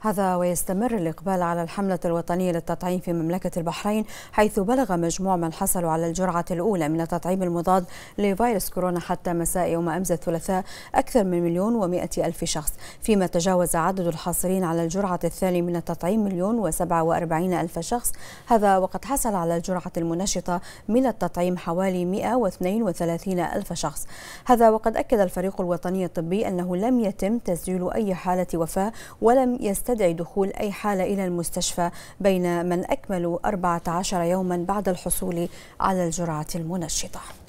هذا ويستمر الإقبال على الحملة الوطنية للتطعيم في مملكة البحرين حيث بلغ مجموع من حصلوا على الجرعة الأولى من التطعيم المضاد لفيروس كورونا حتى مساء يوم أمس الثلاثاء أكثر من مليون ومائة ألف شخص فيما تجاوز عدد الحاصلين على الجرعة الثانية من التطعيم مليون وسبعة وأربعين ألف شخص هذا وقد حصل على الجرعة المنشطة من التطعيم حوالي وثلاثين ألف شخص هذا وقد أكد الفريق الوطني الطبي أنه لم يتم تسجيل أي حالة وفاة ولم يست يستدعي دخول أي حالة إلى المستشفى بين من أكملوا 14 يوما بعد الحصول على الجرعة المنشطة